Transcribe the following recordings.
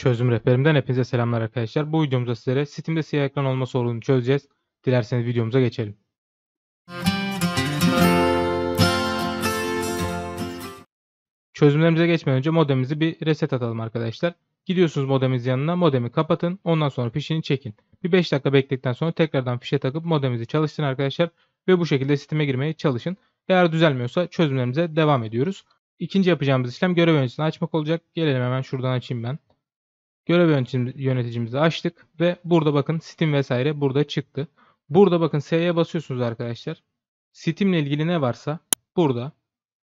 Çözüm rehberimden hepinize selamlar arkadaşlar. Bu videomuzda sizlere Steam'de siyah ekran olma sorununu çözeceğiz. Dilerseniz videomuza geçelim. Çözümlerimize geçmeden önce modemimizi bir reset atalım arkadaşlar. Gidiyorsunuz modeminizin yanına modemi kapatın. Ondan sonra fişini çekin. Bir 5 dakika bekledikten sonra tekrardan fişe takıp modemimizi çalıştırın arkadaşlar. Ve bu şekilde sisteme girmeye çalışın. Eğer düzelmiyorsa çözümlerimize devam ediyoruz. İkinci yapacağımız işlem görev öncesini açmak olacak. Gelelim hemen şuradan açayım ben. Görev yöneticimizi açtık ve burada bakın Steam vesaire burada çıktı. Burada bakın S'ye basıyorsunuz arkadaşlar. Steam ile ilgili ne varsa burada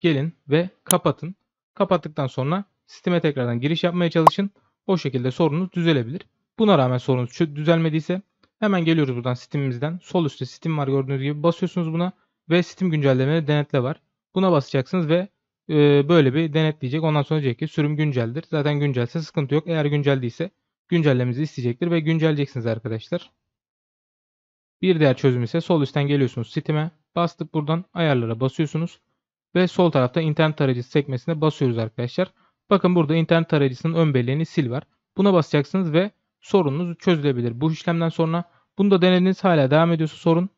gelin ve kapatın. Kapattıktan sonra Steam'e tekrardan giriş yapmaya çalışın. O şekilde sorunuz düzelebilir. Buna rağmen sorunuz düzelmediyse hemen geliyoruz buradan Steam'imizden. Sol üstte Steam var gördüğünüz gibi basıyorsunuz buna ve Steam güncellemeleri denetle var. Buna basacaksınız ve böyle bir denetleyecek. Ondan sonra diyecek ki sürüm günceldir. Zaten güncelse sıkıntı yok. Eğer güncel değilse güncellemenizi isteyecektir ve güncelleyeceksiniz arkadaşlar. Bir diğer çözüm ise sol üstten geliyorsunuz sitime. Bastık buradan ayarlara basıyorsunuz. Ve sol tarafta internet tarayıcısı sekmesine basıyoruz arkadaşlar. Bakın burada internet tarayıcısının ön belleğini sil var. Buna basacaksınız ve sorununuz çözülebilir. Bu işlemden sonra bunu da denediniz hala devam ediyorsa sorun.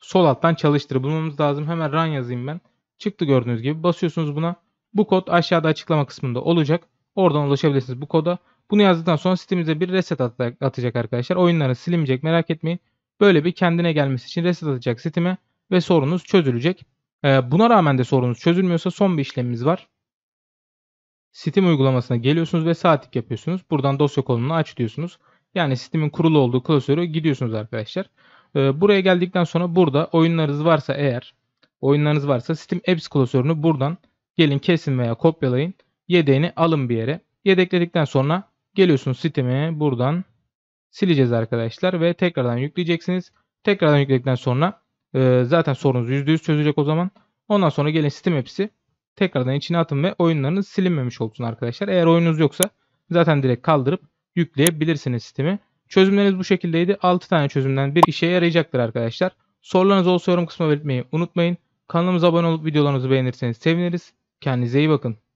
Sol alttan çalıştır bulmamız lazım. Hemen run yazayım ben. Çıktı gördüğünüz gibi. Basıyorsunuz buna. Bu kod aşağıda açıklama kısmında olacak. Oradan ulaşabilirsiniz bu koda. Bunu yazdıktan sonra sitemize bir reset atacak arkadaşlar. Oyunları silinmeyecek merak etmeyin. Böyle bir kendine gelmesi için reset atacak siteme ve sorunuz çözülecek. Ee, buna rağmen de sorunuz çözülmüyorsa son bir işlemimiz var. Steam uygulamasına geliyorsunuz ve saatlik yapıyorsunuz. Buradan dosya kolumunu aç diyorsunuz. Yani Steam'in kurulu olduğu klasörü gidiyorsunuz arkadaşlar. Ee, buraya geldikten sonra burada oyunlarınız varsa eğer oyunlarınız varsa Steam Apps klasörünü buradan gelin kesin veya kopyalayın. Yedeğini alın bir yere. Yedekledikten sonra geliyorsunuz Steam'e buradan sileceğiz arkadaşlar ve tekrardan yükleyeceksiniz. Tekrardan yükledikten sonra e, zaten sorunuz %100 çözecek o zaman. Ondan sonra gelin Steam Apps'i tekrardan içine atın ve oyunlarınız silinmemiş olsun arkadaşlar. Eğer oyununuz yoksa zaten direkt kaldırıp yükleyebilirsiniz sistemi. Çözümleriniz bu şekildeydi. 6 tane çözümden bir işe yarayacaktır arkadaşlar. Sorularınız olsa yorum kısmına belirtmeyi unutmayın. Kanalımıza abone olup videolarımızı beğenirseniz seviniriz. Kendinize iyi bakın.